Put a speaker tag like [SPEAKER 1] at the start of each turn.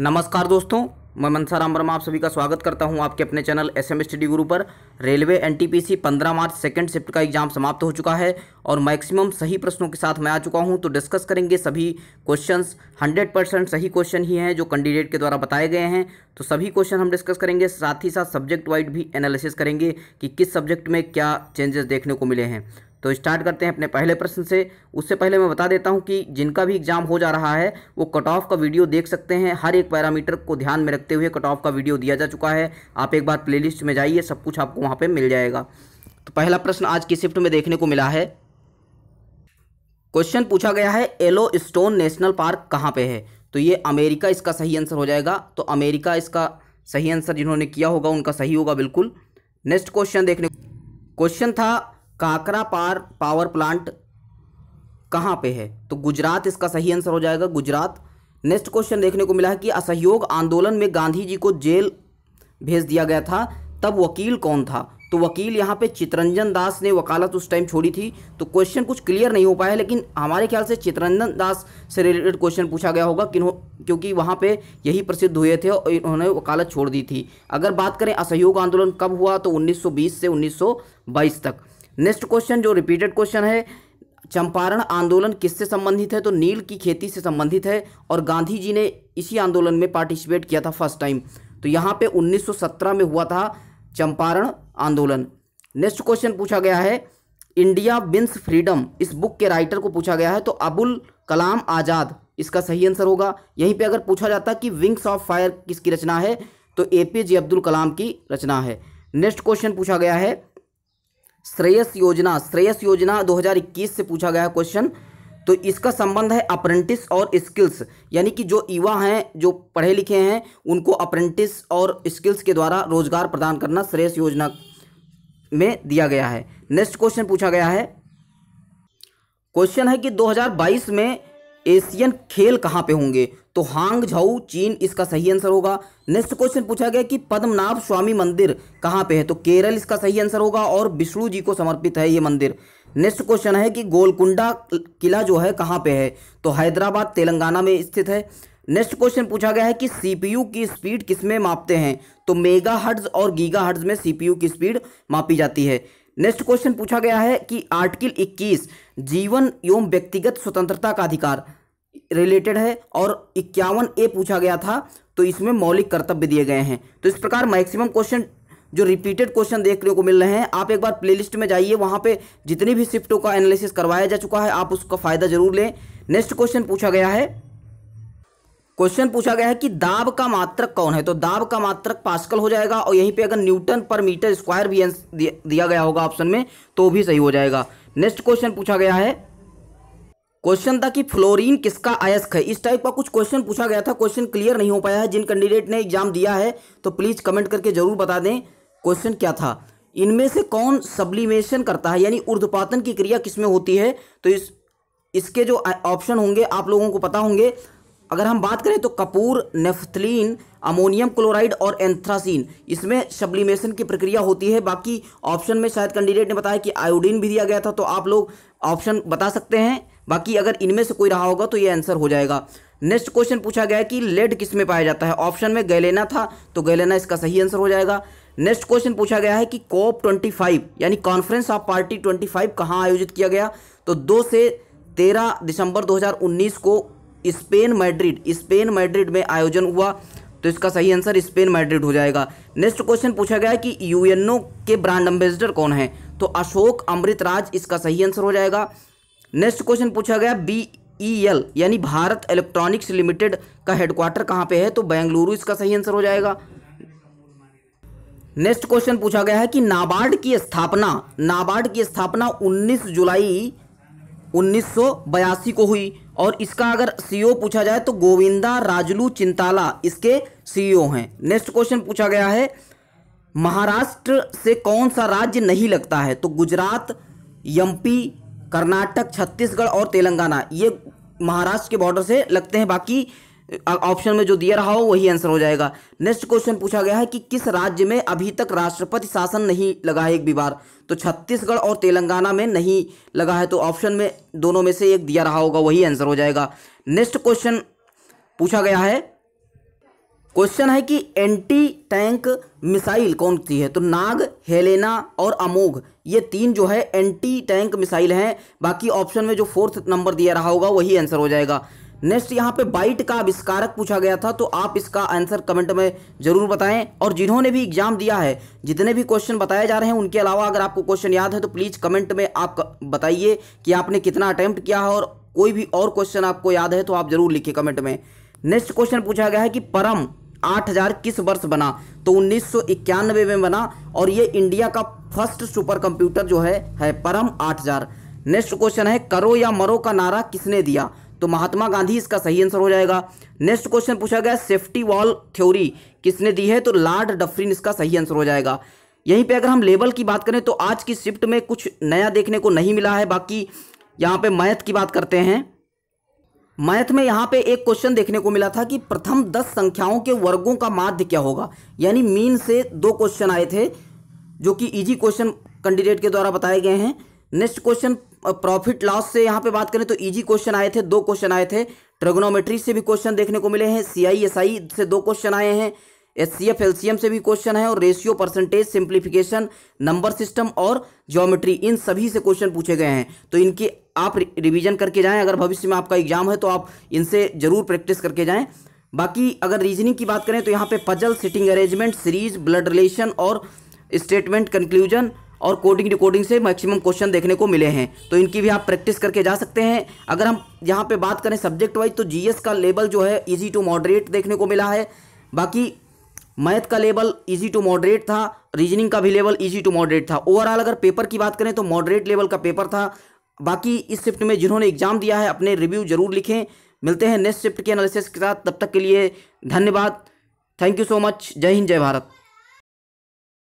[SPEAKER 1] नमस्कार दोस्तों मैं मनसा राम वर्मा आप सभी का स्वागत करता हूं आपके अपने channel S M study Guru पर railway NTPC 15 March second shift का एग्जाम समाप्त हो चुका है और मैक्सिमम सही प्रश्नों के साथ मैं आ चुका हूं तो डिस्कस करेंगे सभी क्वेश्चंस 100 परसेंट सही क्वेश्चन ही हैं जो कैंडिडेट के द्वारा बताए गए हैं तो सभी क्वेश्चन हम डिस्कस करेंगे साथ ही साथ सब्जेक्ट वाइड भी एनालिसिस करेंगे कि किस सब्जेक्ट में क्या चेंजेस देखने को मिले हैं तो स्टार्ट करते हैं अपने पहले प्रश्न से उससे पहले मैं बता देता हूं कि जिनका भी एग्जाम हो जा रहा है वो कट ऑफ का वीडियो देख सकते हैं हर एक पैरामीटर को ध्यान में रखते हुए कट ऑफ का वीडियो दिया जा चुका है आप एक बार प्लेलिस्ट में जाइए सब कुछ आपको वहाँ पर मिल जाएगा तो पहला प्रश्न आज की शिफ्ट में देखने को मिला है क्वेश्चन पूछा गया है एलो स्टोन नेशनल पार्क कहाँ पर है तो ये अमेरिका इसका सही आंसर हो जाएगा तो अमेरिका इसका सही आंसर जिन्होंने किया होगा उनका सही होगा बिल्कुल नेक्स्ट क्वेश्चन देखने क्वेश्चन था काकरा पार पावर प्लांट कहाँ पे है तो गुजरात इसका सही आंसर हो जाएगा गुजरात नेक्स्ट क्वेश्चन देखने को मिला है कि असहयोग आंदोलन में गांधी जी को जेल भेज दिया गया था तब वकील कौन था तो वकील यहाँ पे चित्रंजन दास ने वकालत उस टाइम छोड़ी थी तो क्वेश्चन कुछ क्लियर नहीं हो पाया लेकिन हमारे ख्याल से चित्रंजन दास से रिलेटेड क्वेश्चन पूछा गया होगा किन्हों क्योंकि वहाँ पे यही प्रसिद्ध हुए थे और इन्होंने वकालत छोड़ दी थी अगर बात करें असहयोग आंदोलन कब हुआ तो 1920 से 1922 तक नेक्स्ट क्वेश्चन जो रिपीटेड क्वेश्चन है चंपारण आंदोलन किससे संबंधित है तो नील की खेती से संबंधित है और गांधी जी ने इसी आंदोलन में पार्टिसिपेट किया था फर्स्ट टाइम तो यहाँ पे 1917 में हुआ था चंपारण आंदोलन नेक्स्ट क्वेश्चन पूछा गया है इंडिया बिन्स फ्रीडम इस बुक के राइटर को पूछा गया है तो अबुल कलाम आज़ाद इसका सही आंसर होगा यहीं पर अगर पूछा जाता कि विंग्स ऑफ फायर किसकी रचना है तो ए पी जे अब्दुल कलाम की रचना है नेक्स्ट क्वेश्चन पूछा गया है श्रेयस योजना श्रेयस योजना 2021 से पूछा गया क्वेश्चन तो इसका संबंध है अप्रेंटिस और स्किल्स यानी कि जो युवा हैं जो पढ़े लिखे हैं उनको अप्रेंटिस और स्किल्स के द्वारा रोजगार प्रदान करना श्रेयस योजना में दिया गया है नेक्स्ट क्वेश्चन पूछा गया है क्वेश्चन है कि 2022 में एशियन खेल कहाँ पे होंगे तो हांगझाऊ चीन इसका सही आंसर होगा नेक्स्ट क्वेश्चन पूछा गया कि पद्मनाभ स्वामी मंदिर कहाँ पे है तो केरल इसका सही आंसर होगा और विष्णु जी को समर्पित है ये मंदिर नेक्स्ट क्वेश्चन है कि गोलकुंडा किला जो है कहाँ पे है तो हैदराबाद तेलंगाना में स्थित है नेक्स्ट क्वेश्चन पूछा गया है कि सीपीयू की स्पीड किस में मापते हैं तो मेगा हर्ड्स और गीगा हर्ड्स में सीपीयू की स्पीड मापी जाती है नेक्स्ट क्वेश्चन पूछा गया है कि आर्टिकल 21 जीवन एवं व्यक्तिगत स्वतंत्रता का अधिकार रिलेटेड है और इक्यावन ए पूछा गया था तो इसमें मौलिक कर्तव्य दिए गए हैं तो इस प्रकार मैक्सिमम क्वेश्चन जो रिपीटेड क्वेश्चन देखने को मिल रहे हैं आप एक बार प्लेलिस्ट में जाइए वहाँ पे जितनी भी शिफ्टों का एनालिसिस करवाया जा चुका है आप उसका फ़ायदा जरूर लें नेक्स्ट क्वेश्चन पूछा गया है क्वेश्चन पूछा गया है कि दाब का मात्रक कौन है तो दाब का मात्रक पास्कल हो जाएगा और यहीं पे अगर न्यूटन पर मीटर स्क्वायर भी दिया गया होगा ऑप्शन में तो भी सही हो जाएगा नेक्स्ट क्वेश्चन पूछा गया है क्वेश्चन था कि फ्लोरीन किसका अयस्क है इस टाइप का कुछ क्वेश्चन पूछा गया था क्वेश्चन क्लियर नहीं हो पाया है जिन कैंडिडेट ने एग्जाम दिया है तो प्लीज़ कमेंट करके जरूर बता दें क्वेश्चन क्या था इनमें से कौन सब्लिमेशन करता है यानी उर्धपातन की क्रिया किसमें होती है तो इस इसके जो ऑप्शन होंगे आप लोगों को पता होंगे अगर हम बात करें तो कपूर नेफ्थलीन अमोनियम क्लोराइड और एंथ्रासीन इसमें सब्लिमेशन की प्रक्रिया होती है बाकी ऑप्शन में शायद कैंडिडेट ने बताया कि आयोडीन भी दिया गया था तो आप लोग ऑप्शन बता सकते हैं बाकी अगर इनमें से कोई रहा होगा तो ये आंसर हो जाएगा नेक्स्ट क्वेश्चन पूछा गया है कि लेड किस में पाया जाता है ऑप्शन में गैलेना था तो गैलेना इसका सही आंसर हो जाएगा नेक्स्ट क्वेश्चन पूछा गया है कि कोप 25 यानी कॉन्फ्रेंस ऑफ पार्टी 25 फाइव कहाँ आयोजित किया गया तो दो से तेरह दिसंबर 2019 को स्पेन मैड्रिड स्पेन मैड्रिड में आयोजन हुआ तो इसका सही आंसर स्पेन मैड्रिड हो जाएगा नेक्स्ट क्वेश्चन पूछा गया कि यूएनओ के ब्रांड एम्बेसडर कौन है तो अशोक अमृत राज इसका सही आंसर हो जाएगा नेक्स्ट क्वेश्चन पूछा गया बी ई एल यानी भारत इलेक्ट्रॉनिक्स लिमिटेड का हेडक्वार्टर कहाँ पे है तो बेंगलुरु इसका सही आंसर हो जाएगा नेक्स्ट क्वेश्चन पूछा गया है कि नाबार्ड की स्थापना नाबार्ड की स्थापना 19 जुलाई उन्नीस को हुई और इसका अगर सीईओ e पूछा जाए तो गोविंदा राजलू चिंताला इसके सीईओ e हैं नेक्स्ट क्वेश्चन पूछा गया है महाराष्ट्र से कौन सा राज्य नहीं लगता है तो गुजरात एमपी कर्नाटक छत्तीसगढ़ और तेलंगाना ये महाराष्ट्र के बॉर्डर से लगते हैं बाकी ऑप्शन में जो दिया रहा हो वही आंसर हो जाएगा नेक्स्ट क्वेश्चन पूछा गया है कि किस राज्य में अभी तक राष्ट्रपति शासन नहीं लगा है एक भी बार तो छत्तीसगढ़ और तेलंगाना में नहीं लगा है तो ऑप्शन में दोनों में से एक दिया रहा होगा वही आंसर हो जाएगा नेक्स्ट क्वेश्चन पूछा गया है क्वेश्चन है कि एंटी टैंक मिसाइल कौन सी है तो नाग हेलेना और अमोघ ये तीन जो है एंटी टैंक मिसाइल हैं बाकी ऑप्शन में जो फोर्थ नंबर दिया रहा होगा वही आंसर हो जाएगा नेक्स्ट यहाँ पे बाइट का आविष्कारक पूछा गया था तो आप इसका आंसर कमेंट में जरूर बताएं और जिन्होंने भी एग्जाम दिया है जितने भी क्वेश्चन बताए जा रहे हैं उनके अलावा अगर आपको क्वेश्चन याद है तो प्लीज़ कमेंट में आप बताइए कि आपने कितना अटेम्प्ट किया है और कोई भी और क्वेश्चन आपको याद है तो आप जरूर लिखिए कमेंट में नेक्स्ट क्वेश्चन पूछा गया है कि परम आठ किस वर्ष बना तो उन्नीस में बना और ये इंडिया का फर्स्ट सुपर कंप्यूटर जो है है परम आठ नेक्स्ट क्वेश्चन है करो या मरो का नारा किसने दिया तो महात्मा गांधी इसका सही आंसर हो जाएगा नेक्स्ट क्वेश्चन पूछा गया सेफ्टी वॉल थ्योरी किसने दी है तो लार्ड डफरिन इसका सही आंसर हो जाएगा यहीं पे अगर हम लेबल की बात करें तो आज की शिफ्ट में कुछ नया देखने को नहीं मिला है बाकी यहाँ पे मैथ की बात करते हैं मैथ में यहाँ पे एक क्वेश्चन देखने को मिला था कि प्रथम दस संख्याओं के वर्गों का माध्य क्या होगा यानी मीन से दो क्वेश्चन आए थे जो कि इजी क्वेश्चन कैंडिडेट के द्वारा बताए गए हैं नेक्स्ट क्वेश्चन प्रॉफिट लॉस से यहाँ पे बात करें तो इजी क्वेश्चन आए थे दो क्वेश्चन आए थे ट्रेगोनोमेट्री से भी क्वेश्चन देखने को मिले हैं सी आई एस आई से दो क्वेश्चन आए हैं S C F L C M से भी क्वेश्चन है और ratio percentage simplification number system और ज्योमेट्री इन सभी से क्वेश्चन पूछे गए हैं तो इनके आप रिविजन करके जाएँ अगर भविष्य में आपका एग्जाम है तो आप इनसे जरूर प्रैक्टिस करके जाएँ बाकी अगर रीजनिंग की बात करें तो यहाँ पे puzzle sitting arrangement series blood relation और स्टेटमेंट कंक्लूजन और कोडिंग डिकोडिंग से मैक्सिमम क्वेश्चन देखने को मिले हैं तो इनकी भी आप प्रैक्टिस करके जा सकते हैं अगर हम यहाँ पे बात करें सब्जेक्ट वाइज तो जीएस का लेवल जो है इजी टू मॉडरेट देखने को मिला है बाकी मैथ का लेवल इजी टू मॉडरेट था रीजनिंग का भी लेवल इजी टू मॉडरेट था ओवरऑल अगर पेपर की बात करें तो मॉडरेट लेवल का पेपर था बाकी इस शिफ्ट में जिन्होंने एग्जाम दिया है अपने रिव्यू जरूर लिखें मिलते हैं नेक्स्ट शिफ्ट के एनालिसिस के साथ तब तक के लिए धन्यवाद थैंक यू सो मच जय हिंद जय भारत